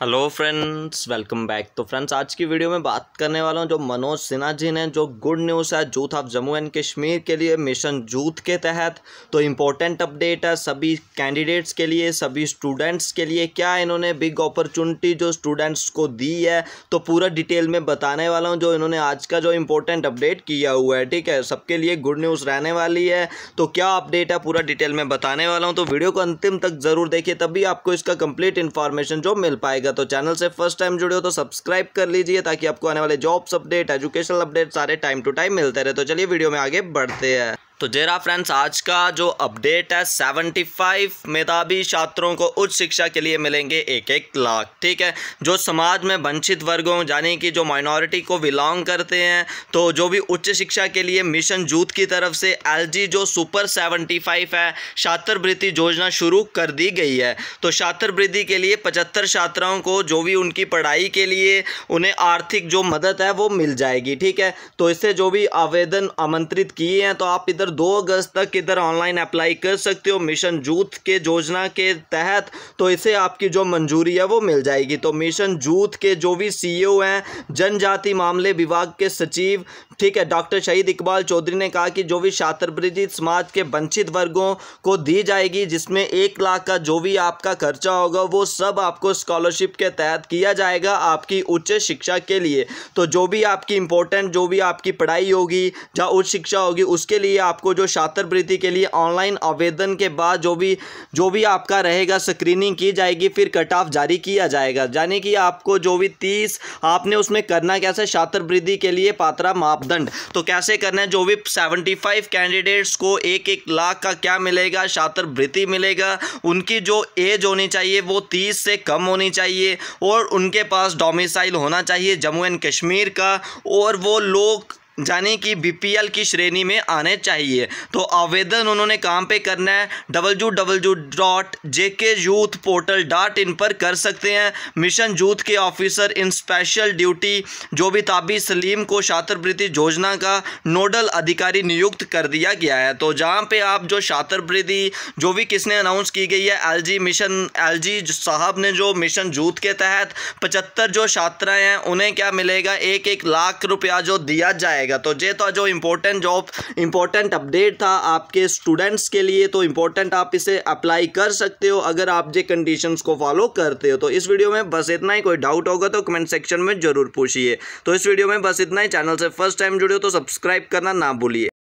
hello friends welcome back तो friends आज की वीडियो में बात करने वाला हूँ जो मनोज सिन्हा जी ने जो गुड न्यूज़ है youth of Jammu and Kashmir के लिए मिशन जूथ के तहत तो इम्पोर्टेंट अपडेट है सभी कैंडिडेट्स के लिए सभी स्टूडेंट्स के लिए क्या इन्होंने बिग अपॉर्चुनिटी जो स्टूडेंट्स को दी है तो पूरा डिटेल में बताने वाला हूँ जो इन्होंने आज का जो इम्पोर्टेंट अपडेट किया हुआ है ठीक है सबके लिए गुड न्यूज़ रहने वाली है तो क्या अपडेट है पूरा डिटेल में बताने वाला हूँ तो वीडियो को अंतिम तक ज़रूर देखिए तभी आपको इसका कम्प्लीट इन्फॉर्मेशन जो मिल पाएगा रहेगा तो चैनल से फर्स्ट टाइम जुड़े हो तो सब्सक्राइब कर लीजिए ताकि आपको आने वाले जॉब्स अपडेट एजुकेशनल अपडेट सारे टाइम टू टाइम मिलते रहे तो चलिए वीडियो में आगे बढ़ते हैं तो जेरा फ्रेंड्स आज का जो अपडेट है 75 मेधावी छात्रों को उच्च शिक्षा के लिए मिलेंगे एक एक लाख ठीक है जो समाज में वंचित वर्गों यानी कि जो माइनॉरिटी को बिलोंग करते हैं तो जो भी उच्च शिक्षा के लिए मिशन जूथ की तरफ से एलजी जो सुपर 75 है छात्रवृत्ति योजना शुरू कर दी गई है तो छात्रवृत्ति के लिए पचहत्तर छात्राओं को जो भी उनकी पढ़ाई के लिए उन्हें आर्थिक जो मदद है वो मिल जाएगी ठीक है तो इससे जो भी आवेदन आमंत्रित किए हैं तो आप इधर अंदर दो अगस्त तक इधर ऑनलाइन अप्लाई कर सकते हो मिशन जूथ के योजना के तहत तो इसे आपकी जो मंजूरी है वो मिल जाएगी तो मिशन जूथ के जो भी सीईओ e हैं जनजाति मामले विभाग के सचिव ठीक है डॉक्टर शहीद इकबाल चौधरी ने कहा कि जो भी छात्रवृत्ति समाज के वंचित वर्गों को दी जाएगी जिसमें एक लाख का जो भी आपका खर्चा होगा वो सब आपको स्कॉलरशिप के तहत किया जाएगा आपकी उच्च शिक्षा के लिए तो जो भी आपकी इंपॉर्टेंट जो भी आपकी पढ़ाई होगी या उच्च शिक्षा होगी उसके लिए आपको जो छात्रवृत्ति के लिए ऑनलाइन आवेदन के बाद जो भी जो भी आपका रहेगा स्क्रीनिंग की जाएगी फिर कट ऑफ जारी किया जाएगा यानी कि आपको जो भी तीस आपने उसमें करना कैसे छात्रवृत्ति के लिए पात्रा माप मापदंड तो कैसे करना है जो भी 75 कैंडिडेट्स को एक एक लाख का क्या मिलेगा छात्रवृत्ति मिलेगा उनकी जो एज होनी चाहिए वो 30 से कम होनी चाहिए और उनके पास डोमिसाइल होना चाहिए जम्मू एंड कश्मीर का और वो लोग यानी कि बी की श्रेणी में आने चाहिए तो आवेदन उन्होंने काम पे करना है डब्ल्यू डब्ल्यू डॉट जे के यूथ पोर्टल डॉट इन पर कर सकते हैं मिशन यूथ के ऑफिसर इन स्पेशल ड्यूटी जो भी ताबी सलीम को छात्रवृत्ति योजना का नोडल अधिकारी नियुक्त कर दिया गया है तो जहाँ पे आप जो छात्रवृत्ति जो भी किसने अनाउंस की गई है एल मिशन एल साहब ने जो मिशन यूथ के तहत पचहत्तर जो छात्राएँ हैं उन्हें क्या मिलेगा एक एक लाख रुपया जो दिया जाएगा जाएगा तो ये था जो इम्पोर्टेंट जॉब इम्पोर्टेंट अपडेट था आपके स्टूडेंट्स के लिए तो इम्पोर्टेंट आप इसे अप्लाई कर सकते हो अगर आप ये कंडीशन को फॉलो करते हो तो इस वीडियो में बस इतना ही कोई डाउट होगा तो कमेंट सेक्शन में जरूर पूछिए तो इस वीडियो में बस इतना ही चैनल से फर्स्ट टाइम जुड़े हो तो सब्सक्राइब करना ना भूलिए